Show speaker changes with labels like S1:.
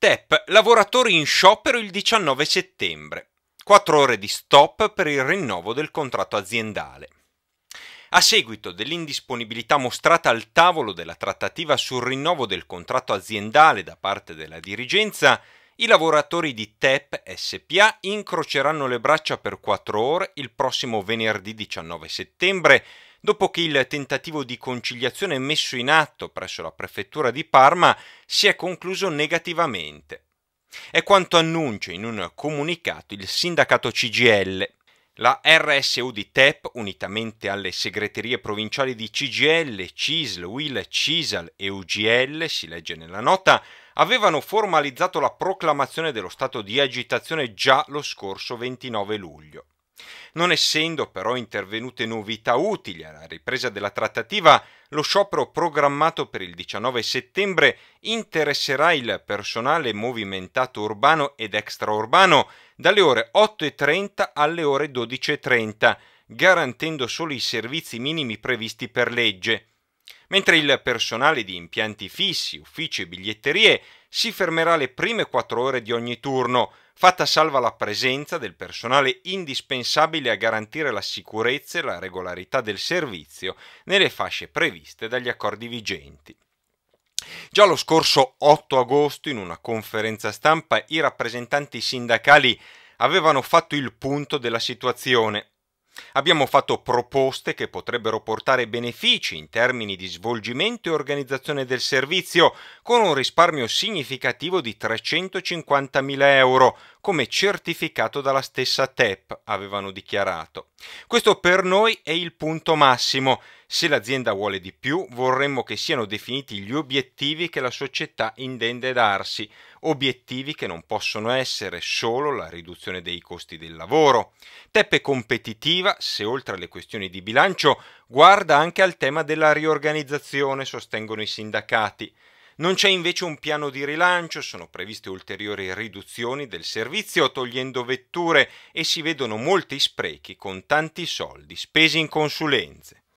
S1: TEP, lavoratori in sciopero il 19 settembre. 4 ore di stop per il rinnovo del contratto aziendale. A seguito dell'indisponibilità mostrata al tavolo della trattativa sul rinnovo del contratto aziendale da parte della dirigenza, i lavoratori di TEP SPA incroceranno le braccia per 4 ore il prossimo venerdì 19 settembre dopo che il tentativo di conciliazione messo in atto presso la prefettura di Parma si è concluso negativamente. È quanto annuncia in un comunicato il sindacato CGL. La RSU di TEP, unitamente alle segreterie provinciali di CGL, CISL, WIL, CISAL e UGL, si legge nella nota, avevano formalizzato la proclamazione dello stato di agitazione già lo scorso 29 luglio. Non essendo però intervenute novità utili alla ripresa della trattativa, lo sciopero programmato per il 19 settembre interesserà il personale movimentato urbano ed extraurbano dalle ore 8.30 alle ore 12.30, garantendo solo i servizi minimi previsti per legge, mentre il personale di impianti fissi, uffici e biglietterie si fermerà le prime quattro ore di ogni turno, fatta salva la presenza del personale indispensabile a garantire la sicurezza e la regolarità del servizio nelle fasce previste dagli accordi vigenti. Già lo scorso 8 agosto, in una conferenza stampa, i rappresentanti sindacali avevano fatto il punto della situazione Abbiamo fatto proposte che potrebbero portare benefici in termini di svolgimento e organizzazione del servizio, con un risparmio significativo di 350.000 euro, come certificato dalla stessa TEP, avevano dichiarato. Questo per noi è il punto massimo se l'azienda vuole di più, vorremmo che siano definiti gli obiettivi che la società intende darsi, obiettivi che non possono essere solo la riduzione dei costi del lavoro. Teppe competitiva, se oltre alle questioni di bilancio, guarda anche al tema della riorganizzazione, sostengono i sindacati. Non c'è invece un piano di rilancio, sono previste ulteriori riduzioni del servizio togliendo vetture e si vedono molti sprechi con tanti soldi spesi in consulenze.